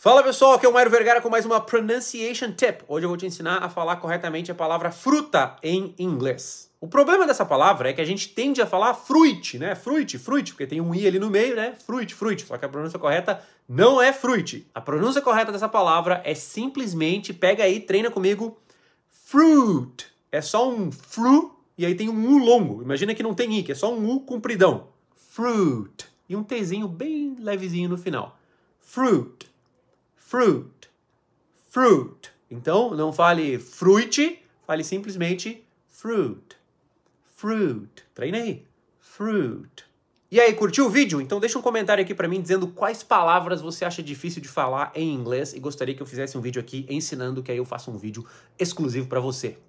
Fala pessoal, aqui é o Mário Vergara com mais uma Pronunciation Tip. Hoje eu vou te ensinar a falar corretamente a palavra fruta em inglês. O problema dessa palavra é que a gente tende a falar fruit, né? Fruit, fruit, porque tem um i ali no meio, né? Fruit, fruit. Só que a pronúncia correta não é fruit. A pronúncia correta dessa palavra é simplesmente, pega aí, treina comigo, fruit. É só um fru e aí tem um u longo. Imagina que não tem i, que é só um u compridão. Fruit. E um tzinho bem levezinho no final. Fruit fruit, fruit. Então, não fale fruit, fale simplesmente fruit, fruit. aí, fruit. E aí, curtiu o vídeo? Então deixa um comentário aqui para mim dizendo quais palavras você acha difícil de falar em inglês e gostaria que eu fizesse um vídeo aqui ensinando, que aí eu faço um vídeo exclusivo para você.